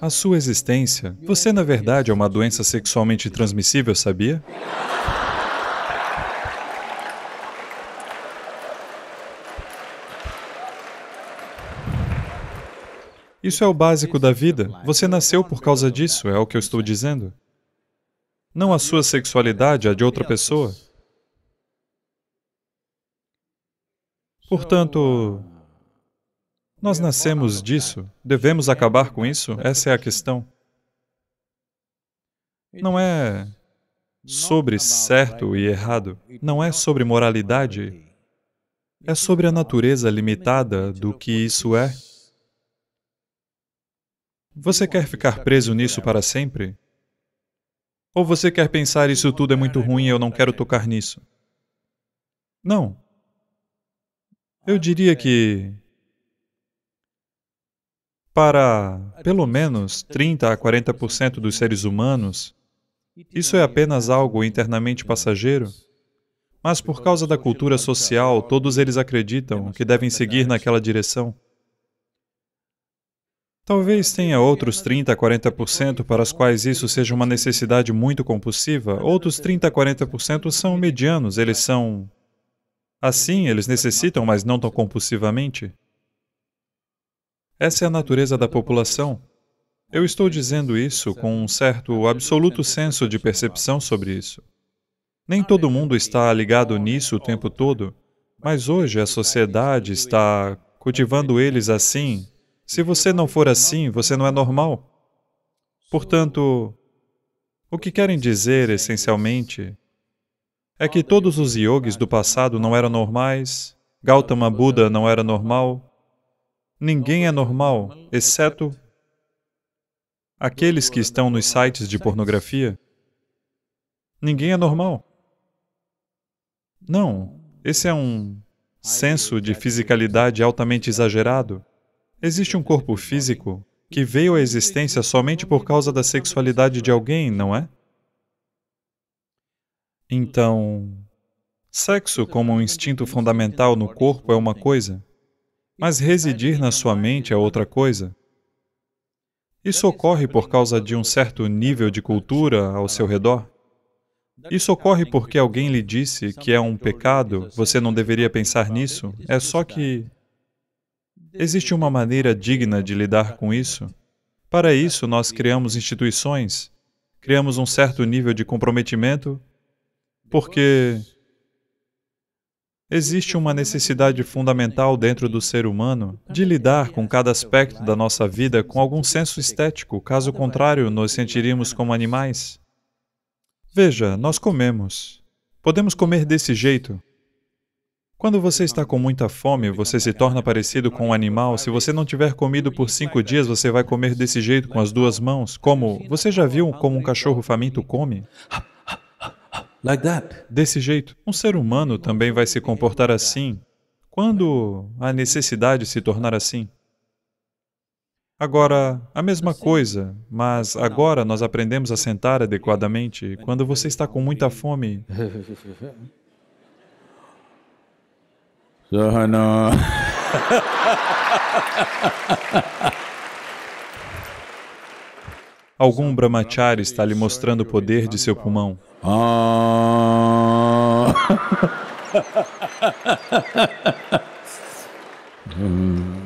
A sua existência. Você, na verdade, é uma doença sexualmente transmissível, sabia? Isso é o básico da vida. Você nasceu por causa disso, é o que eu estou dizendo não a sua sexualidade, a de outra pessoa. Portanto, nós nascemos disso, devemos acabar com isso? Essa é a questão. Não é sobre certo e errado, não é sobre moralidade, é sobre a natureza limitada do que isso é. Você quer ficar preso nisso para sempre? Ou você quer pensar isso tudo é muito ruim e eu não quero tocar nisso? Não. Eu diria que para pelo menos 30 a 40% dos seres humanos, isso é apenas algo internamente passageiro. Mas por causa da cultura social, todos eles acreditam que devem seguir naquela direção. Talvez tenha outros 30 a 40% para os quais isso seja uma necessidade muito compulsiva. Outros 30 a 40% são medianos, eles são assim, eles necessitam, mas não tão compulsivamente. Essa é a natureza da população. Eu estou dizendo isso com um certo absoluto senso de percepção sobre isso. Nem todo mundo está ligado nisso o tempo todo, mas hoje a sociedade está cultivando eles assim se você não for assim, você não é normal. Portanto, o que querem dizer, essencialmente, é que todos os yogis do passado não eram normais, Gautama Buda não era normal, ninguém é normal, exceto aqueles que estão nos sites de pornografia. Ninguém é normal. Não, esse é um senso de fisicalidade altamente exagerado. Existe um corpo físico que veio à existência somente por causa da sexualidade de alguém, não é? Então, sexo como um instinto fundamental no corpo é uma coisa, mas residir na sua mente é outra coisa. Isso ocorre por causa de um certo nível de cultura ao seu redor. Isso ocorre porque alguém lhe disse que é um pecado, você não deveria pensar nisso, é só que Existe uma maneira digna de lidar com isso? Para isso, nós criamos instituições, criamos um certo nível de comprometimento, porque existe uma necessidade fundamental dentro do ser humano de lidar com cada aspecto da nossa vida com algum senso estético, caso contrário, nos sentiríamos como animais. Veja, nós comemos. Podemos comer desse jeito, quando você está com muita fome, você se torna parecido com um animal. Se você não tiver comido por cinco dias, você vai comer desse jeito com as duas mãos. Como você já viu como um cachorro faminto come? Desse jeito, um ser humano também vai se comportar assim quando a necessidade se tornar assim. Agora, a mesma coisa, mas agora nós aprendemos a sentar adequadamente. Quando você está com muita fome, Algum brahmachari está lhe mostrando o poder de seu pulmão. Ah. Hum.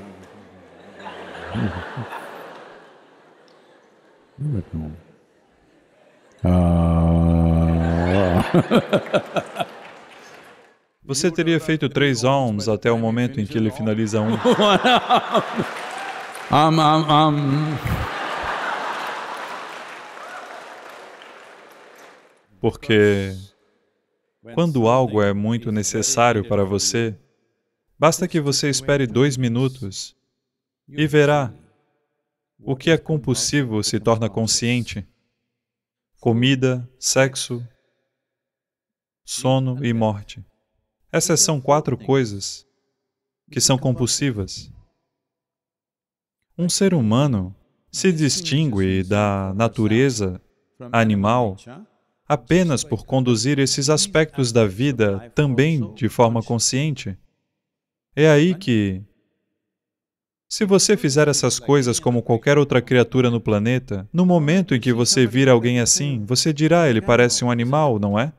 ah. Você teria feito três alms até o momento em que ele finaliza um. um, um, um. Porque quando algo é muito necessário para você, basta que você espere dois minutos e verá o que é compulsivo se torna consciente. Comida, sexo, sono e morte. Essas são quatro coisas que são compulsivas. Um ser humano se distingue da natureza animal apenas por conduzir esses aspectos da vida também de forma consciente. É aí que, se você fizer essas coisas como qualquer outra criatura no planeta, no momento em que você vir alguém assim, você dirá: ele parece um animal, não é?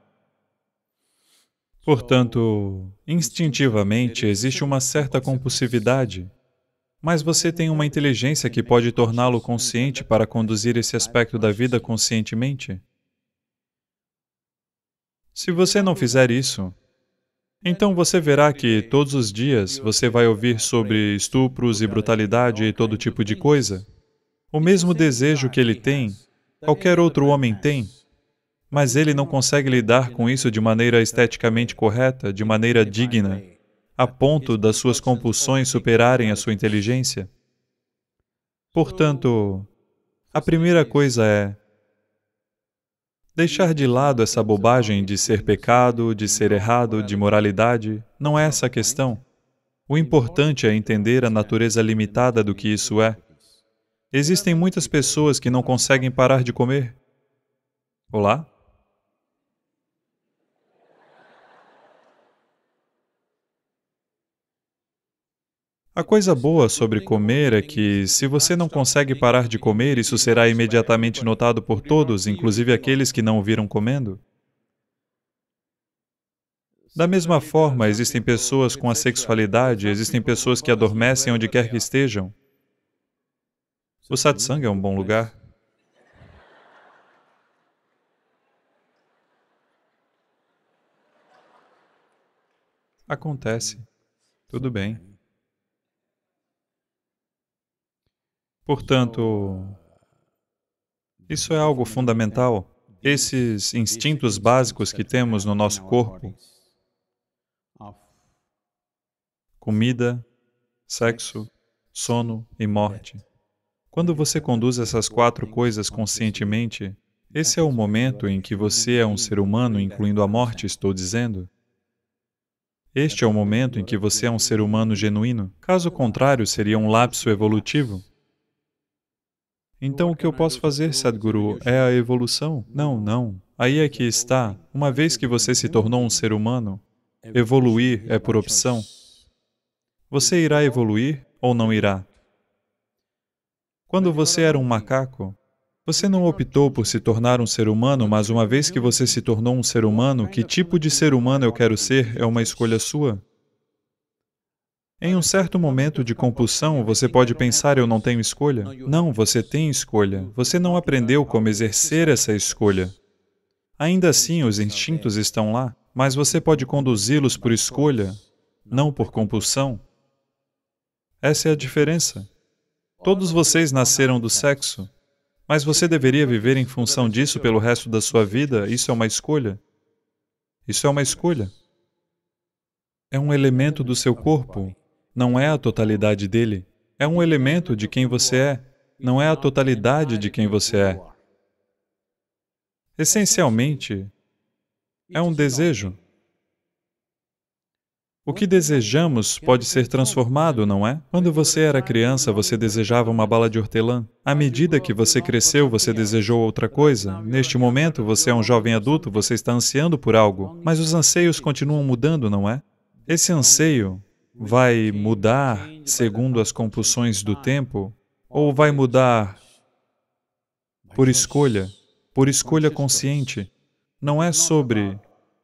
Portanto, instintivamente existe uma certa compulsividade, mas você tem uma inteligência que pode torná-lo consciente para conduzir esse aspecto da vida conscientemente? Se você não fizer isso, então você verá que todos os dias você vai ouvir sobre estupros e brutalidade e todo tipo de coisa. O mesmo desejo que ele tem, qualquer outro homem tem, mas ele não consegue lidar com isso de maneira esteticamente correta, de maneira digna, a ponto das suas compulsões superarem a sua inteligência. Portanto, a primeira coisa é deixar de lado essa bobagem de ser pecado, de ser errado, de moralidade, não é essa a questão. O importante é entender a natureza limitada do que isso é. Existem muitas pessoas que não conseguem parar de comer. Olá? A coisa boa sobre comer é que, se você não consegue parar de comer, isso será imediatamente notado por todos, inclusive aqueles que não o viram comendo. Da mesma forma, existem pessoas com a sexualidade, existem pessoas que adormecem onde quer que estejam. O satsang é um bom lugar. Acontece. Tudo bem. Portanto, isso é algo fundamental. Esses instintos básicos que temos no nosso corpo comida, sexo, sono e morte. Quando você conduz essas quatro coisas conscientemente, esse é o momento em que você é um ser humano, incluindo a morte, estou dizendo. Este é o momento em que você é um ser humano genuíno. Caso contrário, seria um lapso evolutivo. Então o que eu posso fazer, Sadhguru, é a evolução? Não, não. Aí é que está. Uma vez que você se tornou um ser humano, evoluir é por opção. Você irá evoluir ou não irá? Quando você era um macaco, você não optou por se tornar um ser humano, mas uma vez que você se tornou um ser humano, que tipo de ser humano eu quero ser é uma escolha sua. Em um certo momento de compulsão, você pode pensar: eu não tenho escolha. Não, você tem escolha. Você não aprendeu como exercer essa escolha. Ainda assim, os instintos estão lá, mas você pode conduzi-los por escolha, não por compulsão. Essa é a diferença. Todos vocês nasceram do sexo, mas você deveria viver em função disso pelo resto da sua vida. Isso é uma escolha. Isso é uma escolha. É um elemento do seu corpo, não é a totalidade dele. É um elemento de quem você é, não é a totalidade de quem você é. Essencialmente, é um desejo. O que desejamos pode ser transformado, não é? Quando você era criança, você desejava uma bala de hortelã. À medida que você cresceu, você desejou outra coisa. Neste momento, você é um jovem adulto, você está ansiando por algo, mas os anseios continuam mudando, não é? Esse anseio vai mudar segundo as compulsões do tempo ou vai mudar por escolha, por escolha consciente. Não é sobre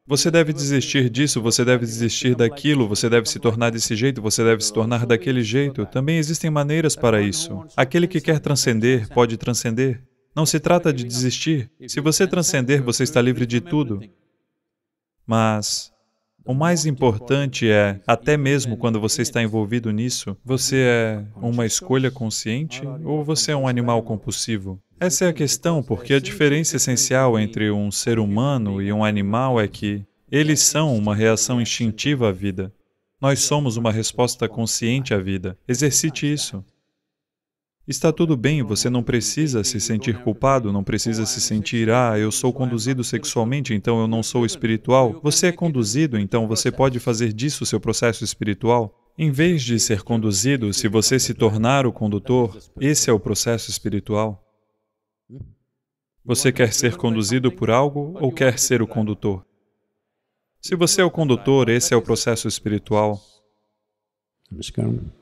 você deve desistir disso, você deve desistir daquilo, você deve se tornar desse jeito, você deve se tornar daquele jeito. Também existem maneiras para isso. Aquele que quer transcender pode transcender. Não se trata de desistir. Se você transcender, você está livre de tudo. Mas o mais importante é, até mesmo quando você está envolvido nisso, você é uma escolha consciente ou você é um animal compulsivo? Essa é a questão, porque a diferença essencial entre um ser humano e um animal é que eles são uma reação instintiva à vida. Nós somos uma resposta consciente à vida. Exercite isso. Está tudo bem, você não precisa se sentir culpado, não precisa se sentir, ah, eu sou conduzido sexualmente, então eu não sou espiritual. Você é conduzido, então você pode fazer disso seu processo espiritual. Em vez de ser conduzido, se você se tornar o condutor, esse é o processo espiritual. Você quer ser conduzido por algo ou quer ser o condutor? Se você é o condutor, esse é o processo espiritual. Namaskaram.